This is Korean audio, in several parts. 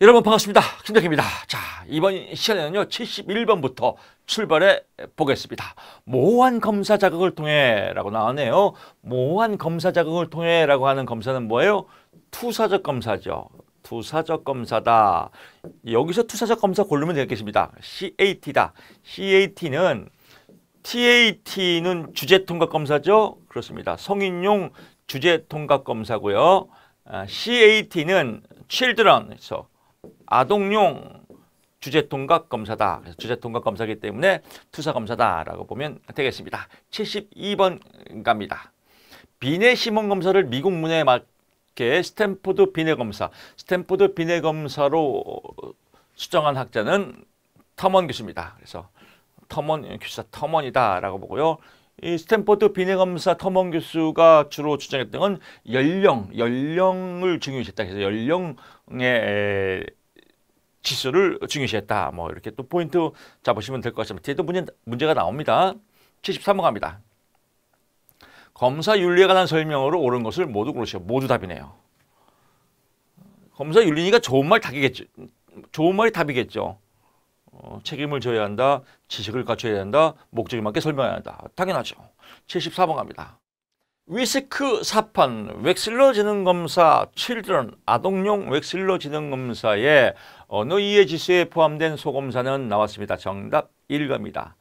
여러분 반갑습니다. 김덕입니다. 자, 이번 시간에는요. 71번부터 출발해 보겠습니다. 모호한 검사 자극을 통해라고 나왔네요. 모호한 검사 자극을 통해라고 하는 검사는 뭐예요? 투사적 검사죠. 투사적 검사다. 여기서 투사적 검사 고르면 되겠습니다. CAT다. CAT는 TAT는 주제 통각 검사죠. 그렇습니다. 성인용 주제 통각 검사고요. 아, CAT는 children에서 아동용 주제통각 검사다. 그래서 주제통각 검사기 때문에 투사검사다라고 보면 되겠습니다. 72번 갑니다. 비내 시몬 검사를 미국 문에 맞게 스탠포드 비내 검사, 스탠포드 비내 검사로 수정한 학자는 터먼 교수입니다. 그래서 터먼 교수 터먼이다라고 보고요. 이 스탠포드 비내 검사 터먼 교수가 주로 주장했던 건 연령, 연령을 중요시했다. 그래서 연령 예, 예, 지수를 중요시했다. 뭐 이렇게 또 포인트 잡으시면 될 것 같습니다. 뒤에도 문제, 문제가 나옵니다. 73번 갑니다. 검사 윤리에 관한 설명으로 옳은 것을 모두 고르시오. 모두 답이네요. 검사 윤리니까 좋은 말 답이겠죠. 좋은 말이 답이겠죠. 어, 책임을 져야 한다. 지식을 갖춰야 한다. 목적에 맞게 설명해야 한다. 당연하죠. 74번 갑니다. 위스크 사판 웩슬러 지능검사 칠드런 아동용 웩슬러 지능검사에 어느 이의 지수에 포함된 소검사는 나왔습니다. 정답 1겁니다.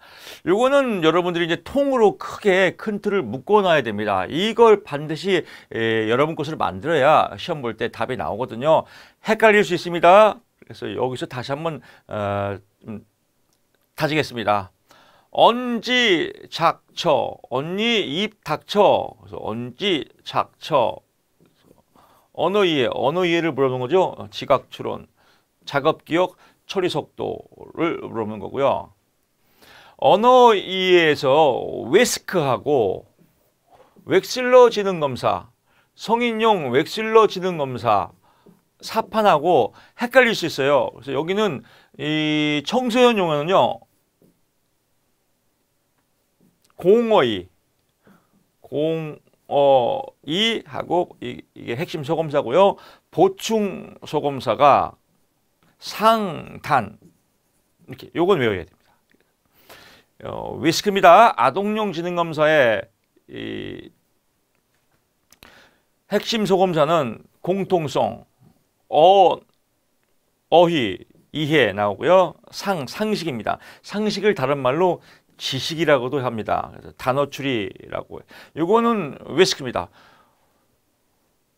요거는 여러분들이 이제 통으로 크게 큰 틀을 묶어놔야 됩니다. 이걸 반드시 에, 여러분 것으로 만들어야 시험 볼 때 답이 나오거든요. 헷갈릴 수 있습니다. 그래서 여기서 다시 한번 어, 음, 다지겠습니다. 언지 작처 언니 입 닥쳐 그래서 언지 작처 언어 이해 언어 이해를 물어보는 거죠 어, 지각 추론 작업 기억 처리 속도를 물어보는 거고요 언어 이해에서 웨스크하고 웩실러 지능 검사 성인용 웩실러 지능 검사 사판하고 헷갈릴 수 있어요 그래서 여기는 이 청소년 용어는요 공어이 공어이 하고 이, 게 핵심 소금사고요. 보충 소금사가 상단 이렇게 요건 외워야 됩니다. 어, 위스크입니다. 아동용 지능검사의 이 핵심 소검사는 공통성, 어, 어휘, 이해 나오고요. 상, 상식입니다. 상식을 다른 말로 지식이라고도 합니다. 그래서 단어 추리라고. 요거는 웨스크입니다.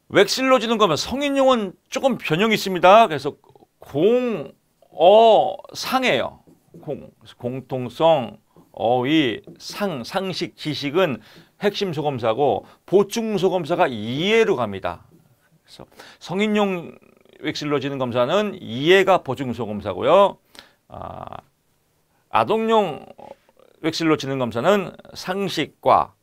웩실로 주는 거면 성인용은 조금 변형이 있습니다. 그래서 공, 어, 상해요. 공, 공통성, 어휘, 상, 상식, 지식은 핵심 소검사고 보충 소검사가 이해로 갑니다. 그래서 성인용 웩실로 지는 검사는 이해가 보충 소검사고요. 아, 아동용 웩실로 지능 검사는 상식과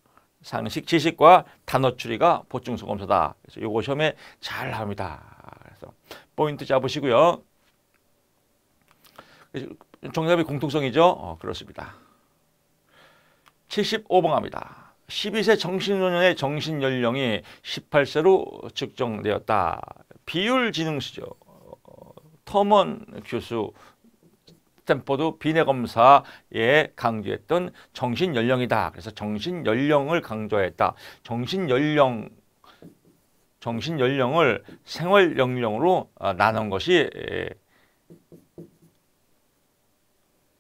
상식 지식과 단어 추리가 보충소 검사다. 그래서 요거 시험에 잘 나옵니다. 그래서 포인트 잡으시고요. 정답이 공통성이죠. 어, 그렇습니다. 75번 합니다. 12세 정신소년의 정신연령이 18세로 측정되었다. 비율지능수죠. 터먼 어, 어, 교수 스탠퍼드 비내 검사에 강조했던 정신 연령이다. 그래서 정신 연령을 강조했다. 정신 연령 정신 연령을 생활 연령으로 어, 나눈 것이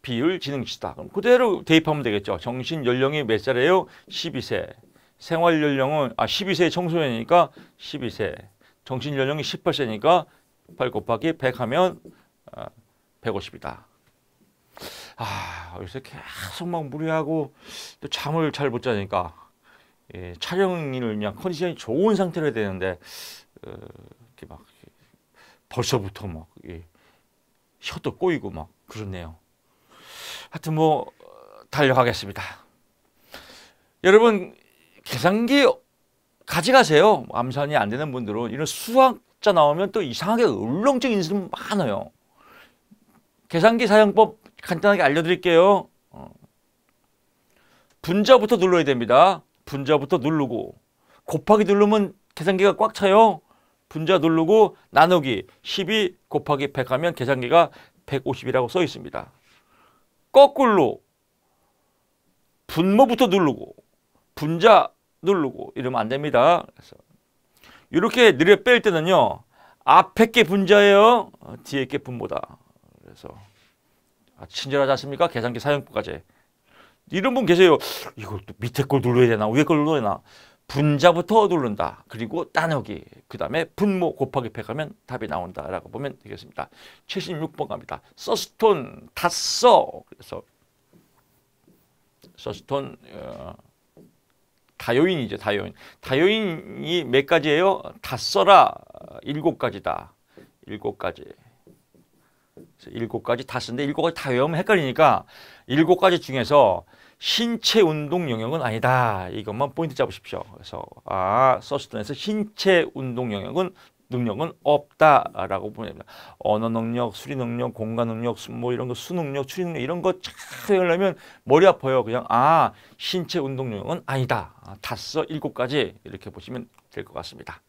비율 지능치다. 그럼 그대로 대입하면 되겠죠. 정신 연령이 몇 살이에요? 12세. 생활 연령은 아 12세 청소년이니까 12세. 정신 연령이 18세니까 8 곱하기 100 하면 150이다. 어, 아 요새 계속 막 무리하고 또 잠을 잘 못 자니까 예, 촬영을 그냥 컨디션이 좋은 상태로 해야 되는데 어, 이렇게 막 벌써부터 막 예, 혀도 꼬이고 막 그렇네요. 하여튼 뭐 달려가겠습니다. 여러분 계산기 가져가세요. 암산이 안 되는 분들은 이런 수학자 나오면 또 이상하게 울렁증 있는 많아요. 계산기 사용법 간단하게 알려드릴게요. 어. 분자부터 눌러야 됩니다. 분자부터 누르고 곱하기 누르면 계산기가 꽉 차요. 분자 누르고 나누기 12 곱하기 100 하면 계산기가 150이라고 써 있습니다. 거꾸로 분모부터 누르고 분자 누르고 이러면 안 됩니다. 그래서 이렇게 느려 뺄 때는요. 앞에 게 분자예요. 뒤에 게 분모다. 그래서 아, 친절하지 않습니까? 계산기 사용법까지. 이런 분 계세요. 이걸 또 밑에 걸 눌러야 되나 위에 걸 눌러야 되나. 분자부터 누른다. 그리고 따누기. 그 다음에 분모 곱하기 1 0하면 답이 나온다라고 보면 되겠습니다. 76번 갑니다. 서스톤 다 써. 그래서 서스톤 어, 다요인이죠. 다요인. 다요인이 몇 가지예요? 다 써라. 일곱 가지다. 일곱 가지. 일곱 가지 다 쓰는데 일곱 가지 다 외우면 헷갈리니까 일곱 가지 중에서 신체 운동 영역은 아니다. 이것만 포인트 잡으십시오. 그래서 아, 서스턴에서 신체 운동 영역은 능력은 없다라고 보면 니다 언어 능력, 수리 능력, 공간 능력, 뭐 이런 거 수능력, 추리 능력 이런 거쫙 외려면 머리 아파요. 그냥 아 신체 운동 능력은 아니다. 아, 다써 일곱 가지 이렇게 보시면 될 것 같습니다.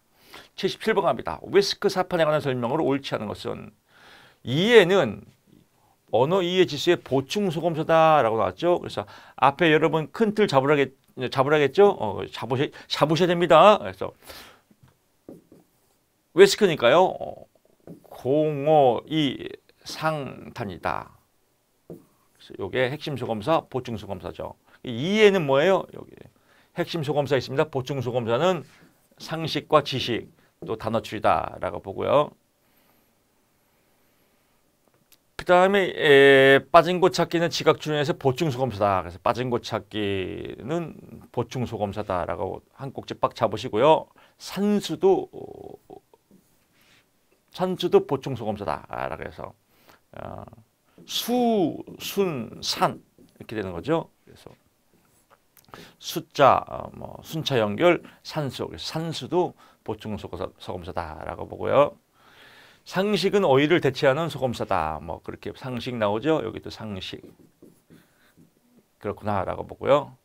77번 갑니다. 웨스크 사판에 관한 설명으로 옳지 않은 것은 이에는 언어 이해 지수의 보충 소검서다라고 나왔죠. 그래서 앞에 여러분 큰 틀 잡으라겠, 잡으라겠죠? 어, 잡으셔, 잡으셔야 됩니다. 그래서 왜 시크니까요? 어, 공어이 상단이다 그래서 요게 핵심 소검사, 보충 소검사죠. 이에는 뭐예요? 여기 핵심 소검사 있습니다. 보충 소검사는 상식과 지식, 또 단어출이다라고 보고요. 그다음에 빠진 곳 찾기는 지각 주행에서 보충 소검사다. 그래서 빠진 곳 찾기는 보충 소검사다라고 한 꼭지 빡 잡으시고요. 산수도 산수도 보충 소검사다라고 해서 어, 수, 순, 산 이렇게 되는 거죠. 그래서 숫자, 어, 뭐 순차 연결, 산수, 산수도 보충 소검사다라고 보고요. 상식은 오일을 대체하는 소검사다뭐 그렇게 상식 나오죠. 여기도 상식. 그렇구나라고 보고요.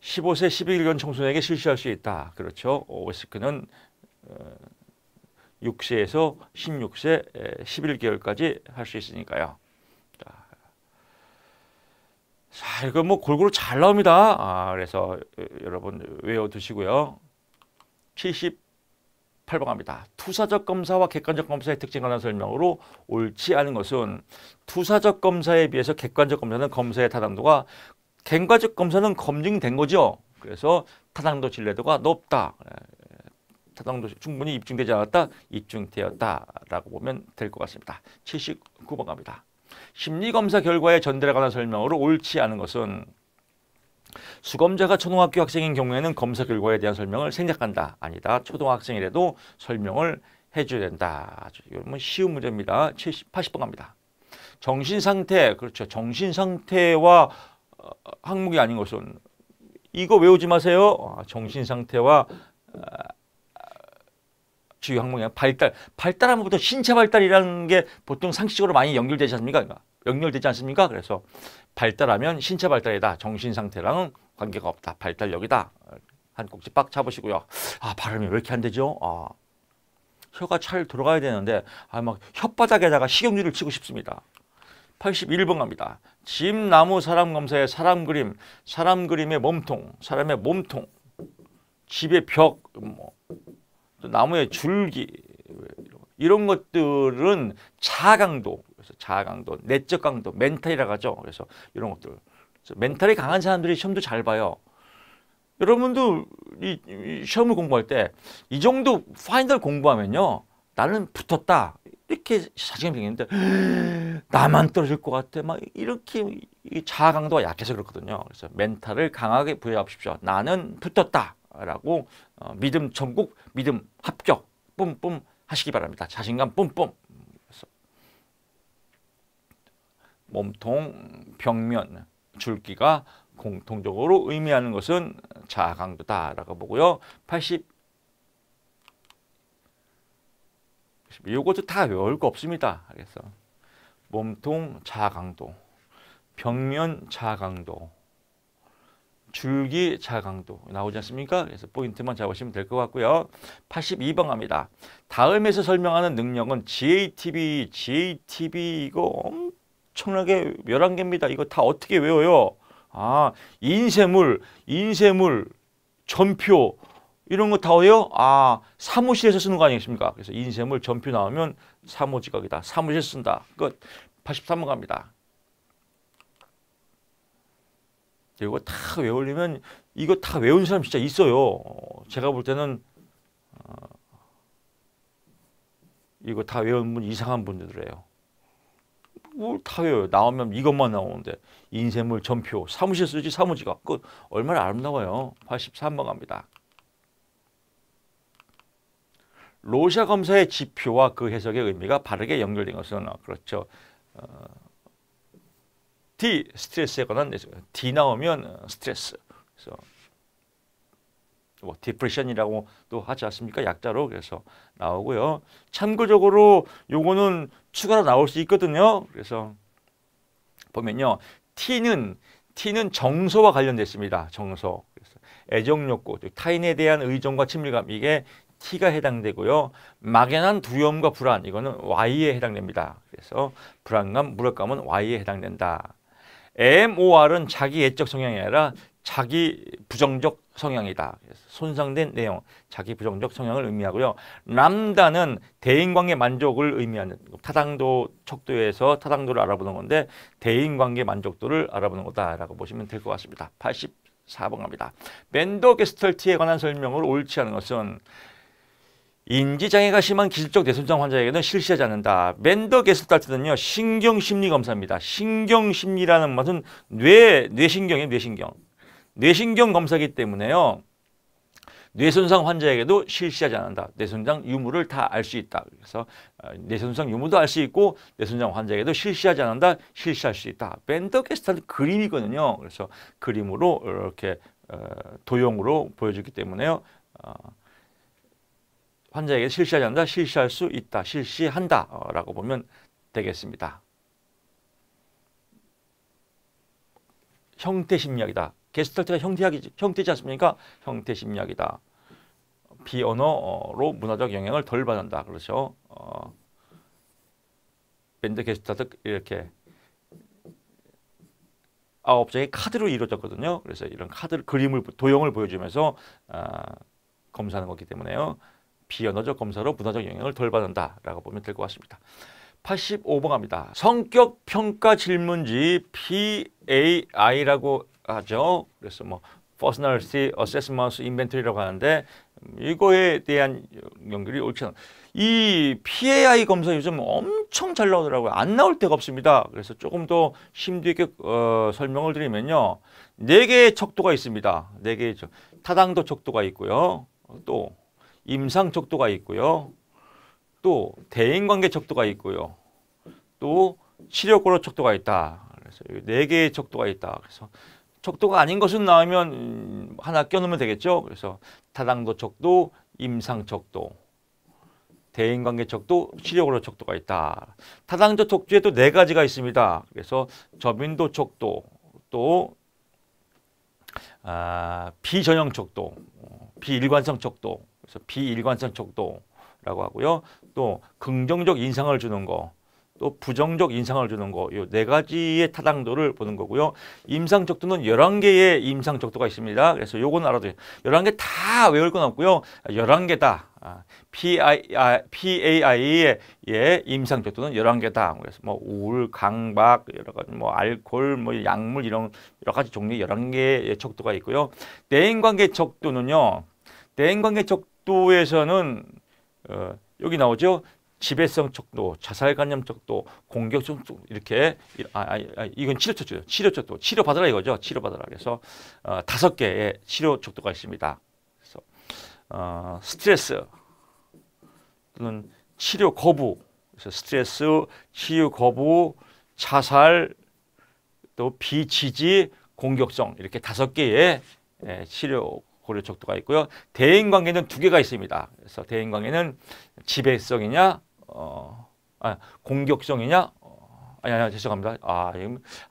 15세 11년 청소년에게 실시할 수 있다. 그렇죠. OSC는 6세에서 어, 16세 11개월까지 할 수 있으니까요. 자, 이거 뭐 골고루 잘 나옵니다. 아, 그래서 여러분 외워두시고요. 70 팔방합니다. 투사적 검사와 객관적 검사의 특징 관한 설명으로 옳지 않은 것은 투사적 검사에 비해서 객관적 검사는 검사의 타당도가 객관적 검사는 검증된 거죠. 그래서 타당도 신뢰도가 높다. 예, 타당도 충분히 입증되지 않았다. 입증되었다라고 보면 될 것 같습니다. 79번 갑니다. 심리검사 결과의 전달에 관한 설명으로 옳지 않은 것은 수검자가 초등학교 학생인 경우에는 검사 결과에 대한 설명을 생략한다. 아니다. 초등학생이라도 설명을 해줘야 된다. 이건 뭐 쉬운 문제입니다. 70, 80번 갑니다. 정신상태, 그렇죠. 정신상태와 어, 항목이 아닌 것은 이거 외우지 마세요. 아, 어, 정신상태와 어, 주요 항목이 발달. 발달하면부터 신체 발달이라는 게 보통 상식적으로 많이 연결되지 않습니까? 그러니까 연결되지 않습니까? 그래서 발달하면 신체 발달이다. 정신 상태랑은 관계가 없다. 발달력이다. 한 꼭지 빡 잡으시고요. 아, 발음이 왜 이렇게 안 되죠? 아, 혀가 잘 들어가야 되는데 아, 막 혓바닥에다가 식용유를 치고 싶습니다. 81번 갑니다. 짐, 나무, 사람 검사에 사람 그림, 사람 그림의 몸통, 사람의 몸통, 집의 벽, 뭐또 나무의 줄기 이런 것들은 자강도 그래서 자강도 내적 강도 멘탈이라고 하죠 그래서 이런 것들 그래서 멘탈이 강한 사람들이 시험도 잘 봐요 여러분도 이, 시험을 공부할 때 이 정도 파이널 공부하면요 나는 붙었다 이렇게 자신감이 생기는데 나만 떨어질 것 같아 막 이렇게 자강도가 약해서 그렇거든요 그래서 멘탈을 강하게 부여합십시오 나는 붙었다 라고 어, 믿음 천국 믿음 합격 뿜뿜 하시기 바랍니다. 자신감 뿜뿜. 몸통, 벽면, 줄기가 공통적으로 의미하는 것은 자강도다라고 보고요. 80 이것도 다 외울 거 없습니다. 알겠어. 몸통 자강도 벽면 자강도 줄기 자강도 나오지 않습니까? 그래서 포인트만 잡으시면 될 것 같고요. 82번 갑니다. 다음에서 설명하는 능력은 GATB, GATB 이거 엄청나게 11개입니다. 이거 다 어떻게 외워요? 아, 인쇄물, 인쇄물, 전표 이런 거 다 외요? 아, 사무실에서 쓰는 거 아니겠습니까? 그래서 인쇄물, 전표 나오면 사무지각이다. 사무실 쓴다. 끝. 83번 갑니다. 이거 다 외우려면 이거 다 외운 사람 진짜 있어요. 제가 볼 때는 어, 이거 다 외운 분 이상한 분들이에요. 뭘 다 외워요. 나오면 이것만 나오는데 인쇄물 전표 사무실 쓰지 사무지가 그 얼마나 아름다워요. 83번 갑니다. 로샤 검사의 지표와 그 해석의 의미가 바르게 연결된 것은 어, 그렇죠. 어, D 스트레스에 관한 D 나오면 어, 스트레스. 그래서 뭐 디프레션이라고 또 하지 않습니까? 약자로 그래서 나오고요. 참고적으로 요거는 추가로 나올 수 있거든요. 그래서 보면요. T는 T는 정서와 관련됐습니다. 정서. 그래서 애정 욕구, 즉 타인에 대한 의존과 친밀감 이게 T가 해당되고요. 막연한 두려움과 불안 이거는 Y에 해당됩니다. 그래서 불안감, 무력감은 Y에 해당된다. MOR은 자기 애적 성향이 아니라 자기 부정적 성향이다. 손상된 내용, 자기 부정적 성향을 의미하고요. 람다는 대인관계 만족을 의미하는 타당도 척도에서 타당도를 알아보는 건데 대인관계 만족도를 알아보는 거다라고 보시면 될 것 같습니다. 84번 갑니다. 벤더 게스털트에 관한 설명을 옳지 않은 것은 인지장애가 심한 기질적 뇌손상 환자에게는 실시하지 않는다. 맨더 게스탈트는요, 신경심리검사입니다. 신경심리라는 것은 뇌, 뇌신경이에요, 뇌신경. 뇌신경 검사기 때문에요, 뇌손상 환자에게도 실시하지 않는다. 뇌손상 유무를 다 알 수 있다. 그래서 어, 뇌손상 유무도 알 수 있고 뇌손상 환자에게도 실시하지 않는다. 실시할 수 있다. 맨더 게스탈트 그림이거든요. 그래서 그림으로 이렇게 어, 도형으로 보여주기 때문에요. 어, 환자에게 실시하지 않는다, 실시할 수 있다, 실시한다라고 어, 보면 되겠습니다. 형태 심리학이다. 게스탈트가 형태학이 형태지 않습니까? 형태 심리학이다. 비언어로 문화적 영향을 덜 받는다. 그렇죠? 어, 밴드 게스탈트 이렇게 아홉 장의 카드로 이루어졌거든요. 그래서 이런 카드 그림을 도형을 보여주면서 아, 검사하는 거기 때문에요. 비언어적 검사로 문화적 영향을 덜 받는다라고 보면 될 것 같습니다. 85번 갑니다. 성격 평가 질문지 PAI라고 하죠. 그래서 뭐 Personality Assessment Inventory라고 하는데 이거에 대한 연결이 옳지 않아요. 이 PAI 검사 요즘 엄청 잘 나오더라고요. 안 나올 데가 없습니다. 그래서 조금 더 심도 있게 어, 설명을 드리면요. 네 개의 척도가 있습니다. 네 개의 척. 타당도 척도가 있고요. 또 임상 척도가 있고요. 또 대인관계 척도가 있고요. 또 치료고로 척도가 있다. 그래서 네 개의 척도가 있다. 그래서 척도가 아닌 것은 나오면 음, 하나 껴놓으면 되겠죠. 그래서 타당도 척도, 임상 척도, 대인관계 척도, 치료고로 척도가 있다. 타당도 척도에 또네 가지가 있습니다. 그래서 저빈도 척도, 또 아, 비전형 척도, 어, 비일관성 척도, 그래서 비일관성 척도라고 하고요. 또 긍정적 인상을 주는 거, 또 부정적 인상을 주는 거, 이 네 가지의 타당도를 보는 거고요. 임상 척도는 1 1 개의 임상 척도가 있습니다. 그래서 요건 알아두세요1 1개다 외울 건 없고요. 1 1 개다 아, PAI의 아, 예, 임상 척도는 1 1 개다 그래서 뭐 우울, 강박, 여러 가지 뭐 알코올, 뭐 약물 이런 여러 가지 종류의 1 1 개의 척도가 있고요. 대인관계 척도는요. 대인관계 척도 또에서는 어, 여기 나오죠. 지배성 척도, 자살관념 척도, 공격성 척도 이렇게 아, 아, 아, 이건 치료 척도죠. 치료 척도, 치료 받으라 이거죠. 치료 받으라. 그래서 어, 다섯 개의 치료 척도가 있습니다. 그래서 어, 스트레스 또는 치료 거부, 그래서 스트레스, 치유 거부, 자살, 또비치지 공격성 이렇게 다섯 개의 예, 치료 고려 척도가 있고요. 대인 관계는 두 개가 있습니다. 그래서 대인 관계는 지배성이냐, 어, 아, 공격성이냐, 어, 아니, 아니, 죄송합니다. 아,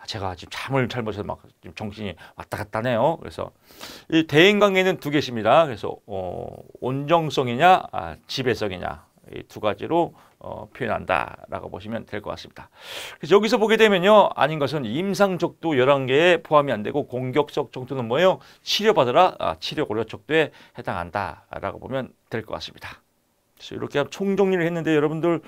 제가 지금 잠을 잘 못해서 막 정신이 왔다 갔다 네요 그래서 이 대인 관계는 두 개십니다. 그래서, 어, 온정성이냐, 아, 지배성이냐, 이두 가지로 어, 표현한다라고 보시면 될 것 같습니다. 그래서 여기서 보게 되면요. 아닌 것은 임상적도 11개에 포함이 안 되고 공격적 정도는 뭐예요? 치료받으라 아, 치료고려 적도에 해당한다라고 보면 될 것 같습니다. 그래서 이렇게 총정리를 했는데 여러분들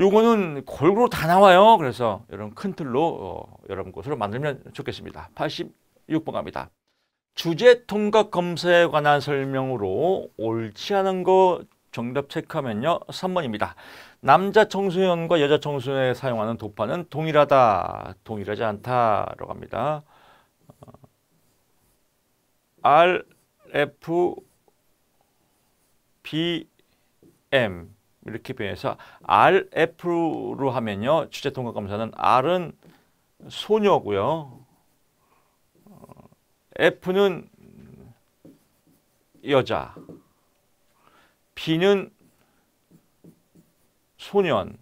요거는 골고루 다 나와요. 그래서 이런 큰 틀로 어, 여러분 것으로 만들면 좋겠습니다. 86번 갑니다. 주제 통각 검사에 관한 설명으로 옳지 않은 것, 정답 체크하면요. 3번입니다. 남자 청소년과 여자 청소년에 사용하는 도파는 동일하다, 동일하지 않다라고 합니다. 어, RF BM 이렇게 표해서 RF로 하면요. 주제 통과 검사는 R은 소녀고요. 어, F는 여자. B는 소년,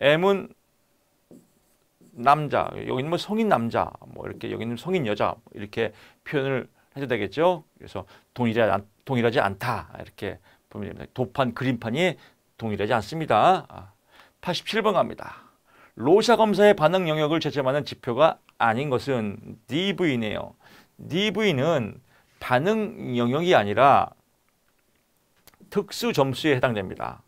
M은 남자, 여기는 뭐 성인 남자, 뭐 이렇게 여기는 성인 여자 뭐 이렇게 표현을 해도 되겠죠. 그래서 동일하지, 동일하지 않다 이렇게 보면 됩니다. 도판, 그림판이 동일하지 않습니다. 87번 아, 갑니다. 로샤 검사의 반응 영역을 제점하는 지표가 아닌 것은 DV네요. DV는 반응 영역이 아니라 특수 점수에 해당됩니다.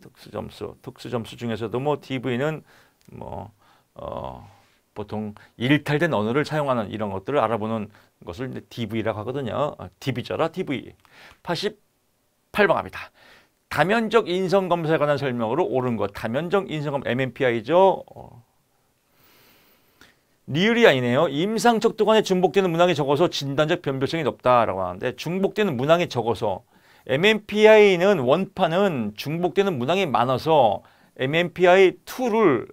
특수 점수, 특수 점수 중에서도 뭐 DV는 뭐 어, 보통 일탈된 언어를 사용하는 이런 것들을 알아보는 것을 DV라고 하거든요. DV자라 DV. 88번갑니다. 다면적 인성검사에 관한 설명으로 옳은 것. 다면적 인성검 MMPI죠. 어. 리을이 아니네요. 임상척도관에 중복되는 문항이 적어서 진단적 변별성이 높다라고 하는데 중복되는 문항이 적어서 MMPI는 원판은 중복되는 문항이 많아서 MMPI2를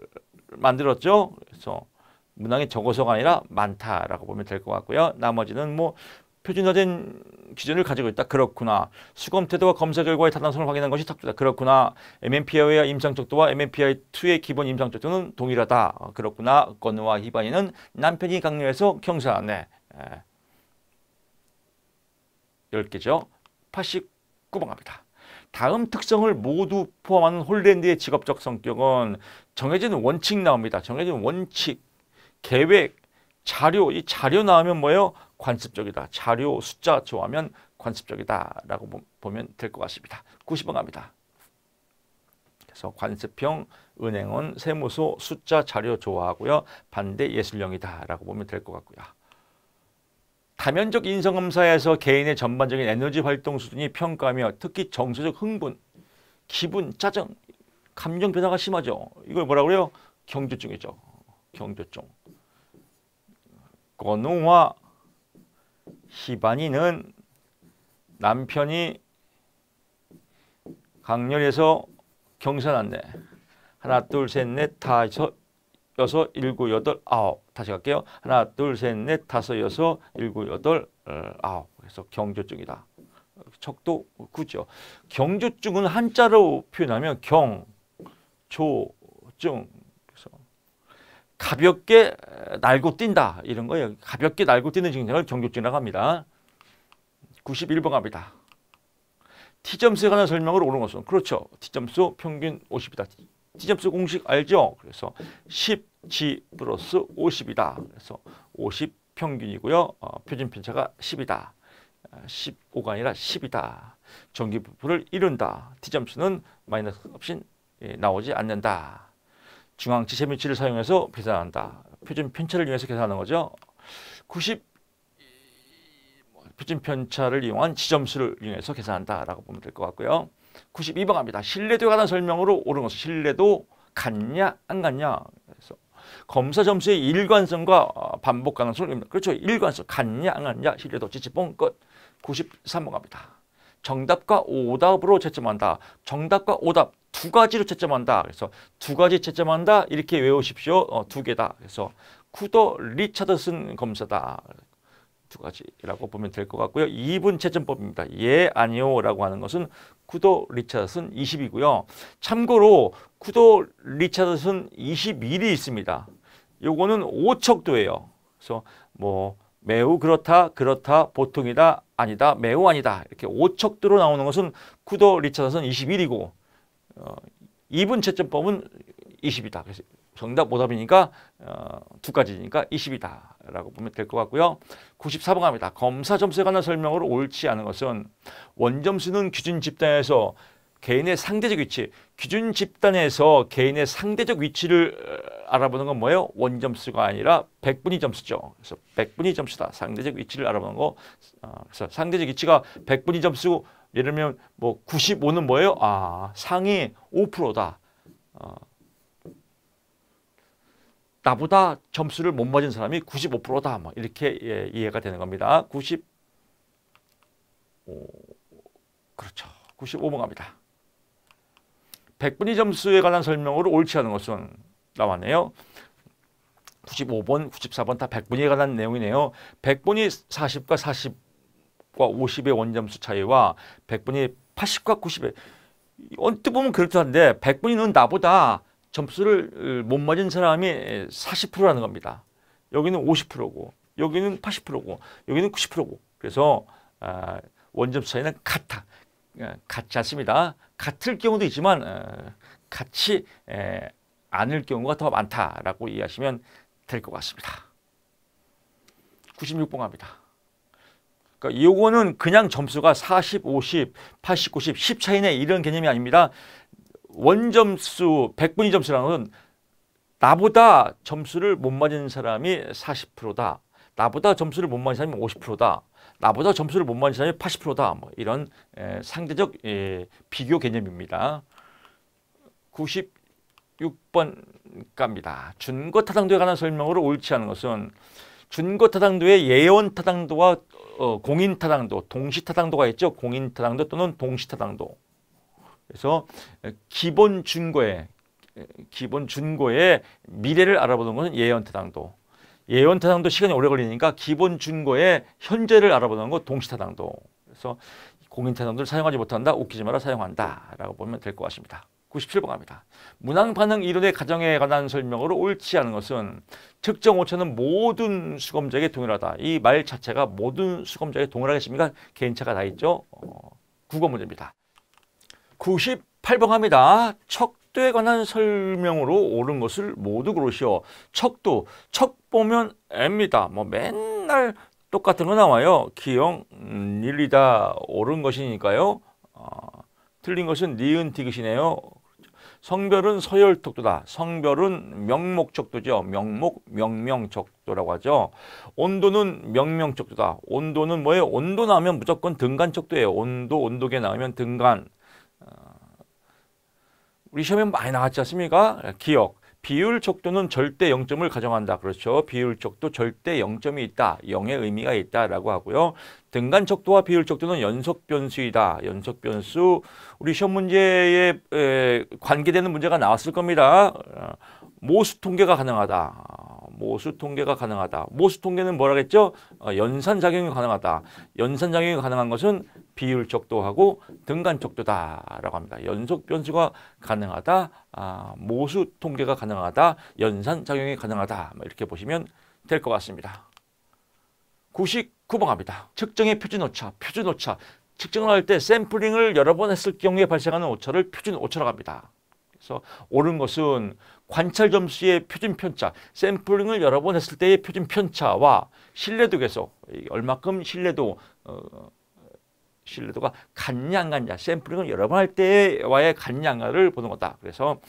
만들었죠. 그래서 문항이 적어서가 아니라 많다라고 보면 될 것 같고요. 나머지는 뭐 표준화된 기준을 가지고 있다. 그렇구나. 수검 태도와 검사 결과의 타당성을 확인한 것이 탁주다. 그렇구나. MMPI와 임상 적도와 MMPI2의 기본 임상 적도는 동일하다. 어, 그렇구나. 건우와 희반이는 남편이 강요해서 경사. 네. 10개죠. 89 꾸벅합니다. 다음 특성을 모두 포함하는 홀랜드의 직업적 성격은 정해진 원칙 나옵니다. 정해진 원칙, 계획, 자료, 이 자료 나오면 뭐예요? 관습적이다. 자료, 숫자 좋아하면 관습적이다라고 보면 될 것 같습니다. 90번 갑니다. 그래서 관습형, 은행원, 세무소, 숫자, 자료 좋아하고요. 반대 예술형이다라고 보면 될 것 같고요. 다면적 인성검사에서 개인의 전반적인 에너지 활동 수준이 평가하며 특히 정서적 흥분, 기분, 짜증, 감정 변화가 심하죠. 이걸 뭐라 그래요? 경조증이죠. 경조증. 건우와 희반이는 남편이 강렬해서 경선한데 하나 둘셋넷 다섯 여섯, 일곱, 여덟, 아홉. 다시 갈게요. 하나, 둘, 셋, 넷, 다섯, 여섯, 일곱, 여덟, 어, 아홉. 그래서 경조증이다. 척도 구죠. 경조증은 한자로 표현하면 경, 조, 증. 그래서 가볍게 날고 뛴다. 이런 거예요. 가볍게 날고 뛰는 증상을 경조증이라고 합니다. 91번 갑니다. T점수에 관한 설명으로 오른 것은 그렇죠. T점수 평균 50이다. 지점수 공식 알죠? 그래서 10g 플러스 50이다. 그래서 50 평균이고요. 어, 표준 편차가 10이다. 15가 아, 아니라 10이다. 전기 부를 이룬다. T점수는 마이너스 없인 예, 나오지 않는다. 중앙치 세면치를 사용해서 계산한다. 표준 편차를 이용해서 계산하는 거죠. 90 뭐, 표준 편차를 이용한 지점수를 이용해서 계산한다라고 보면 될 것 같고요. 92번 갑니다. 신뢰도에 관한 설명으로 옳은 것은 신뢰도 갔냐 안 갔냐 그래서 검사 점수의 일관성과 어, 반복 가능성을 그렇죠. 일관성 갔냐 안 갔냐 신뢰도 지지봉 끝 93번 갑니다. 정답과 오답으로 채점한다. 정답과 오답 두 가지로 채점한다. 그래서 두 가지 채점한다. 이렇게 외우십시오. 어, 두 개다. 그래서 쿠더 리차드슨 검사다. 두 가지라고 보면 될 것 같고요. 2분 채점법입니다. 예, 아니요라고 하는 것은 구도 리차드슨 20이고요. 참고로 구도 리차드슨 21이 있습니다. 요거는 5척도예요. 그래서 뭐 매우 그렇다, 그렇다, 보통이다, 아니다, 매우 아니다 이렇게 5척도로 나오는 것은 쿠도 리차드슨 21이고 어, 2분 채점법은 20이다. 그래서 정답 오답이니까 어, 두 가지니까 20이다라고 보면 될 것 같고요. 94번 갑니다. 검사 점수에 관한 설명으로 옳지 않은 것은 원점수는 기준 집단에서 개인의 상대적 위치, 기준 집단에서 개인의 상대적 위치를 어, 알아보는 건 뭐예요? 원점수가 아니라 백분위 점수죠. 그래서 백분위 점수다. 상대적 위치를 알아보는 거. 어, 그래서 상대적 위치가 백분위 점수, 예를 들면 뭐 95는 뭐예요? 아, 상위 5%다. 어, 나보다 점수를 못 맞은 사람이 95%다. 막 뭐 이렇게 예, 이해가 되는 겁니다. 90 오, 그렇죠. 95번 갑니다. 100분위 점수에 관한 설명으로 옳지 않은 것은 나왔네요. 95번, 94번 다 100분위에 관한 내용이네요. 100분위 40과 40과 50의 원점수 차이와 100분위 80과 90의 언뜻 보면 그렇듯한데 100분위는 나보다 점수를 어, 못 맞은 사람이 40%라는 겁니다. 여기는 50%고 여기는 80%고 여기는 90%고 그래서 아, 원점 차이는 같아 어, 같지 않습니다. 같을 경우도 있지만 어, 같이 않을 경우가 더 많다라고 이해하시면 될 것 같습니다. 96번 갑니다. 그러니까 이거는 그냥 점수가 40, 50, 80, 90, 10 차이네 이런 개념이 아닙니다. 원점수 100분위 점수랑은 라 나보다 점수를 못 맞은 사람이 40%다. 나보다 점수를 못 맞은 사람이 50%다. 나보다 점수를 못 맞은 사람이 80%다. 뭐 이런 에, 상대적 에, 예, 비교 개념입니다. 96번 갑니다. 준거 타당도에 관한 설명으로 옳지 않은 것은 준거 타당도의 예언 타당도와 어, 공인 타당도, 동시 타당도가 있죠. 공인 타당도 또는 동시 타당도. 그래서 기본 준거에 기본 준고의 미래를 알아보는 것은 예언 타당도. 예언 타당도 시간이 오래 걸리니까 기본 준거의 현재를 알아보는 것 동시 타당도. 그래서 공인 타당도를 사용하지 못한다. 웃기지 마라 사용한다라고 보면 될 것 같습니다. 97번 갑니다. 문항 반응 이론의 가정에 관한 설명으로 옳지 않은 것은 특정 오차는 모든 수검자에게 동일하다. 이 말 자체가 모든 수검자에게 동일하겠습니까? 개인차가 다 있죠. 어, 국어 문제입니다. 98번 합니다. 척도에 관한 설명으로 옳은 것을 모두 그르시오 척도, 척 보면 앱니다. 뭐 맨날 똑같은 거 나와요. 기영, 음, 일리다 옳은 것이니까요. 어, 틀린 것은 니은 디귿이네요. 성별은 서열척도다. 성별은 명목척도죠. 명목, 명명척도라고 하죠. 온도는 명명척도다. 온도는 뭐예요? 온도 나오면 무조건 등간척도예요. 온도, 온도계 나오면 등간. 우리 시험에 많이 나왔지 않습니까? 기억. 비율 적도는 절대 0점을 가정한다. 그렇죠. 비율 적도 절대 0점이 있다. 0의 의미가 있다라고 하고요. 등간 적도와 비율 적도는 연속 변수이다. 연속 변수. 우리 시험 문제에 에, 관계되는 문제가 나왔을 겁니다. 모수 통계가 가능하다. 모수 통계가 가능하다. 모수 통계는 뭐라그랬죠 연산 작용이 가능하다. 연산 작용이 가능한 것은 비율 적도하고 등간 적도다라고 합니다. 연속 변수가 가능하다, 아, 모수 통계가 가능하다, 연산 작용이 가능하다 뭐 이렇게 보시면 될 것 같습니다. 99번 갑니다. 측정의 표준 오차, 표준 오차. 측정을 할때 샘플링을 여러 번 했을 경우에 발생하는 오차를 표준 오차라고 합니다. 그래서 옳은 것은 관찰 점수의 표준 편차, 샘플링을 여러 번 했을 때의 표준 편차와 신뢰도 계속 얼마큼 신뢰도 어, 신뢰도가 간량간냐 샘플링을 여러 번 할 때와의 간량가를 보는 거다. 그래서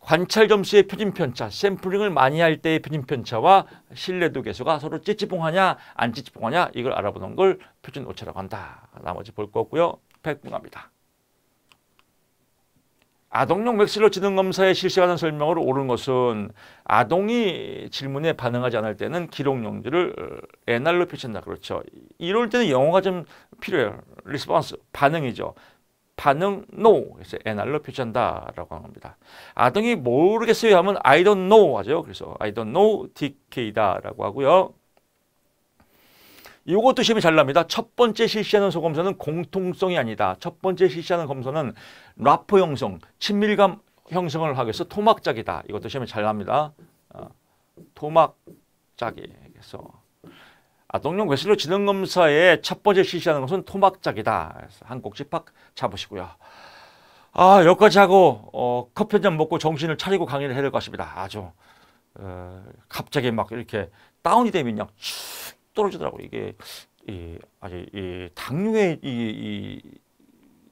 관찰 점수의 표준 편차, 샘플링을 많이 할 때의 표준 편차와 신뢰도 개수가 서로 찌찌뽕하냐 안 찌찌뽕하냐 이걸 알아보는 걸 표준 오차라고 한다. 나머지 볼 거고요. 백분합니다. 아동용 맥실러 지능검사에 실시간한 설명으로 옳은 것은 아동이 질문에 반응하지 않을 때는 기록용지를 어, NR로 표시한다. 그렇죠. 이럴 때는 영어가 좀 필요해요. 리스폰스, 반응이죠. 반응 no 그래서 NR로 표시한다라고 하는 겁니다. 아동이 모르겠어요 하면 I don't know 하죠. 그래서 I don't know DK다라고 하고요. 이것도 시험이 잘 납니다. 첫 번째 실시하는 소검사는 공통성이 아니다. 첫 번째 실시하는 검사는 라포 형성, 친밀감 형성을 하기 위해서 토막짝이다. 이것도 시험이 잘 납니다. 어, 토막짝이. 그래서 아동용 웨슬러 지능검사의 첫 번째 실시하는 것은 토막짝이다. 한 꼭지 팍 잡으시고요. 아 여기까지 하고 어, 커피 한잔 먹고 정신을 차리고 강의를 해야 될 것 같습니다. 아주 어, 갑자기 막 이렇게 다운이 되면요. 떨어지더라고요. 이게 이, 아직 이 당뇨의 이,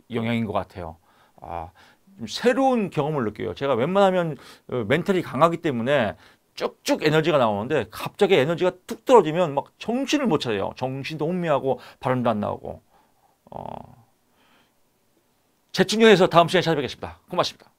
이 영향인 것 같아요. 아, 좀 새로운 경험을 느껴요. 제가 웬만하면 어, 멘탈이 강하기 때문에 쭉쭉 에너지가 나오는데 갑자기 에너지가 뚝 떨어지면 막 정신을 못 차려요. 정신도 혼미하고 발음도 안 나오고. 어... 재충전해서 다음 시간에 찾아뵙겠습니다. 고맙습니다.